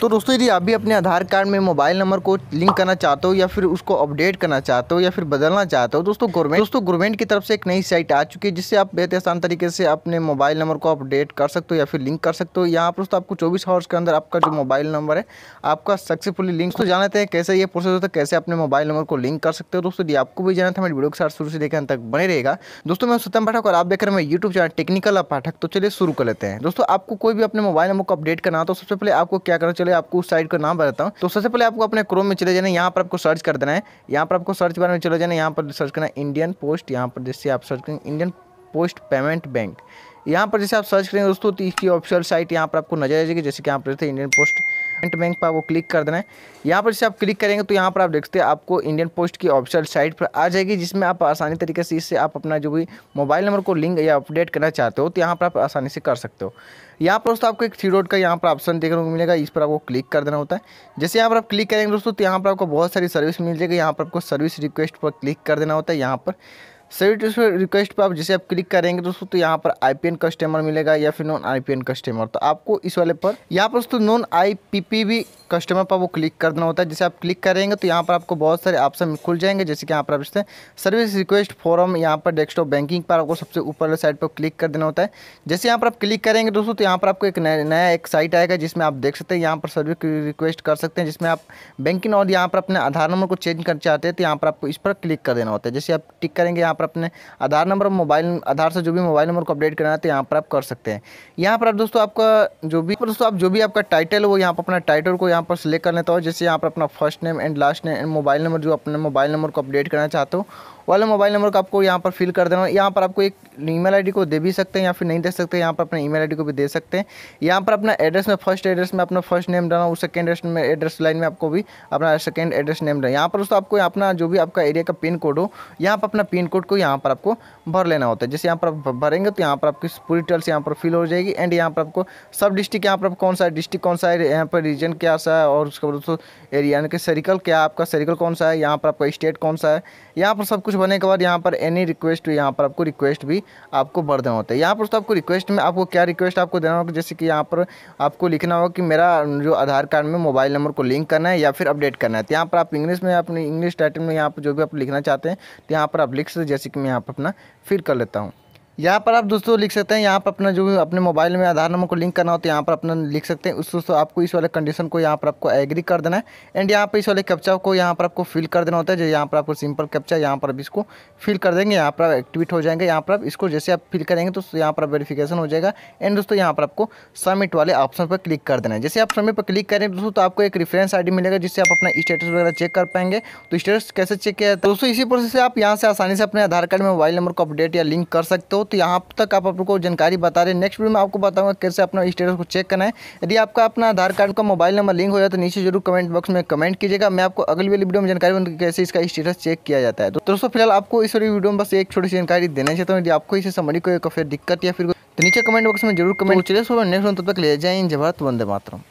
तो दोस्तों यदि आप भी अपने आधार कार्ड में मोबाइल नंबर को लिंक करना चाहते हो या फिर उसको अपडेट करना चाहते हो या फिर बदलना चाहते हो दोस्तों गवर्नमेंट दोस्तों गवर्नमेंट की तरफ से एक नई साइट आ चुकी है जिससे आप बेहद आसान तरीके से अपने मोबाइल नंबर को अपडेट कर सकते हो या फिर लिंक कर सकते हो यहाँ पर दोस्तों आपको चौबीस आवर्स के अंदर आपका जो मोबाइल नंबर है आपका सक्सेसफुली लिंक तो जाना हैं कैसे ये प्रोसेस होता है कैसे अपने मोबाइल नंबर को लिंक कर सकते हो दोस्तों यदि आपको भी जाना था मेरे वीडियो के साथ शुरू से देखने तक बने रहेगा दोस्तों मैं सतम पाठक और आप देख रहे हैं यूट्यूब चैनल टेक्निकल पाठक तो चलिए शुरू कर लेते हैं दोस्तों आपको कोई भी अपने मोबाइल नंबर को अपडेट करना तो सबसे पहले आपको क्या करना चाहिए चलिए आपको उस साइट का नाम बताता हूँ तो सबसे पहले आपको अपने क्रोम में चले जाना यहाँ पर आपको सर्च कर देना है यहाँ पर आपको सर्च बार में चले जाना यहाँ पर सर्च करना है इंडियन पोस्ट यहाँ पर जैसे आप सर्च करेंगे इंडियन पोस्ट पेमेंट बैंक यहाँ पर जैसे आप सर्च करेंगे दोस्तों तो इसकी ऑफिशियल साइट यहाँ पर आपको नजर आ जाएगी जैसे कि यहाँ पर इंडियन पोस्ट पेमेंट बैंक पर आपको क्लिक कर देना है यहाँ पर जैसे आप क्लिक करेंगे तो यहाँ पर आप देखते हैं आपको इंडियन पोस्ट की ऑफिशियल साइट पर आ जाएगी जिसमें आप आसानी तरीके से इससे आप अपना जो भी मोबाइल नंबर को लिंक या अपडेट करना चाहते हो तो यहाँ पर आप आसानी से कर सकते हो यहाँ पर दोस्तों आपको एक थ्री डॉट का यहाँ पर ऑप्शन देखने को मिलेगा इस पर आपको क्लिक कर देना होता है जैसे यहाँ पर आप क्लिक करेंगे दोस्तों तो यहाँ पर आपको बहुत सारी सर्विस मिल जाएगी यहाँ पर आपको सर्विस रिक्वेस्ट पर क्लिक कर देना होता है यहाँ पर सभी टूल्स पर रिक्वेस्ट पर आप जैसे आप क्लिक करेंगे दोस्तों तो यहाँ पर आई कस्टमर मिलेगा या फिर नॉन आई कस्टमर तो आपको इस वाले पर यहाँ पर दोस्तों नॉन आई भी कस्टमर पर वो क्लिक कर देना होता है जैसे आप क्लिक करेंगे तो यहाँ पर आपको बहुत सारे ऑप्शन खुल जाएंगे जैसे कि यहाँ पर आप इससे सर्विस रिक्वेस्ट फॉरम यहाँ पर डेस्कटॉप बैंकिंग पर आपको सबसे ऊपर साइड पर क्लिक कर देना होता है जैसे यहाँ पर आप क्लिक करेंगे दोस्तों तो यहाँ पर आपको एक नया एक साइट आएगा जिसमें आप देख सकते हैं यहाँ पर सर्विस रिक्वेस्ट कर सकते हैं जिसमें आप बैंकिंग और यहाँ पर अपने आधार नंबर को चेंज करना चाहते हैं तो यहाँ पर आपको इस पर क्लिक कर देना होता है जैसे आप टिक करेंगे यहाँ पर अपने आधार नंबर और मोबाइल आधार से जो भी मोबाइल नंबर को अपडेट करना है तो यहाँ पर आप कर सकते हैं यहाँ पर आप दोस्तों आपका जो भी दोस्तों आप जो भी आपका टाइटल वो यहाँ पर अपना टाइटल को यहाँ यहाँ पर सेलेक्ट कर लेता हूँ जैसे यहाँ पर अपना first name and last name and mobile number जो अपने मोबाइल नंबर को अपडेट करना चाहते हो वाले मोबाइल नंबर को आपको यहाँ पर फिल कर देना यहाँ पर आपको एक ईमेल आईडी को दे भी सकते हैं या फिर नहीं दे सकते यहाँ पर अपने ईमेल आईडी को भी दे सकते हैं यहाँ पर अपना एड्रेस में फर्स्ट एड्रेस में अपना फर्स्ट नेम डालना उस सेकेंड एड्रेस में एड्रेस लाइन में आपको भी अपना सेकेंड एड्रेस नेम डाल यहाँ पर उसको आपको अपना जो भी आपका एरिया का पिन कोड हो यहाँ पर अपना पिन कोड को यहाँ पर आपको भर लेना होता है जैसे यहाँ पर आप भरेंगे तो यहाँ पर आपकी पूरी डिटेल्स यहाँ पर फिल हो जाएगी एंड यहाँ पर आपको सब डिस्ट्रिक्ट यहाँ पर कौन सा डिस्ट्रिक्ट कौन सा है यहाँ पर रीजन क्या सा है और उसके बाद एरिया यानी कि सर्कल क्या आपका सर्कल कौन सा है यहाँ पर आपका स्टेट कौन सा है यहाँ पर सब कुछ भरने के बाद यहाँ पर एनी रिक्वेस्ट यहाँ पर आपको रिक्वेस्ट भी आपको भर देना होता है यहाँ पर दोस्तों आपको रिक्वेस्ट में आपको क्या रिक्वेस्ट आपको देना होगा जैसे कि यहाँ पर आपको लिखना होगा कि मेरा जो आधार कार्ड में मोबाइल नंबर को लिंक करना है या फिर अपडेट करना है तो यहाँ पर आप इंग्लिश में अपनी इंग्लिश टाइटल में यहाँ पर जो भी आप लिखना चाहते हैं तो यहाँ पर आप लिख सकते जैसे कि मैं यहाँ पर अपना फिर कर लेता हूँ यहाँ पर आप दोस्तों लिख सकते हैं यहाँ पर अपना जो अपने मोबाइल में आधार नंबर को लिंक करना हो तो यहाँ पर अपना लिख सकते हैं उस दोस्तों आपको इस वाले कंडीशन को यहाँ पर आपको एग्री कर देना है एंड यहाँ पर इस वाले कैप्चा को यहाँ पर आपको फिल कर देना होता है जो यहाँ पर आपको सिंपल कैप्चा यहाँ पर आप इसको फिल कर देंगे यहाँ पर एक्टिवेट हो जाएंगे यहाँ पर आप इसको जैसे आप फिल करेंगे तो यहाँ पर वेरीफिकेशन हो जाएगा एंड दोस्तों यहाँ पर आपको सबमिट वाले ऑप्शन पर क्लिक कर देना है जैसे आप सबमिट पर क्लिक करें दोस्तों तो आपको एक रेफरेंस आई मिलेगा जिससे आप अपना स्टेटस वगैरह चेक कर पाएंगे तो स्टेटस कैसे चेक किया दोस्तों इसी प्रोसेस से आप यहाँ से आसानी से अपने आधार कार्ड में मोबाइल नंबर को अपडेट या लिंक कर सकते हो तो यहाँ तक आप आपको जानकारी बता रहे हैं नेक्स्ट वीडियो में आपको बताऊँगा कैसे अपना स्टेटस को चेक करना है यदि आपका अपना आधार कार्ड का मोबाइल नंबर लिंक हो जाए तो नीचे जरूर कमेंट बॉक्स में कमेंट कीजिएगा मैं आपको अगली वाली वीडियो में जानकारी कैसे इसका स्टेटस चेक किया जाता है तो दोस्तों फिलहाल आपको इस वाली वीडियो में बस एक छोटी सी जानकारी देना चाहता हूँ यदि आपको इसे समझी कोई फिर दिक्कत या फिर तो नीचे कमेंट बॉक्स में जरूर कमेंट तो चलिए नेक्स्ट तब तक ले जाए जय वंदे मातरम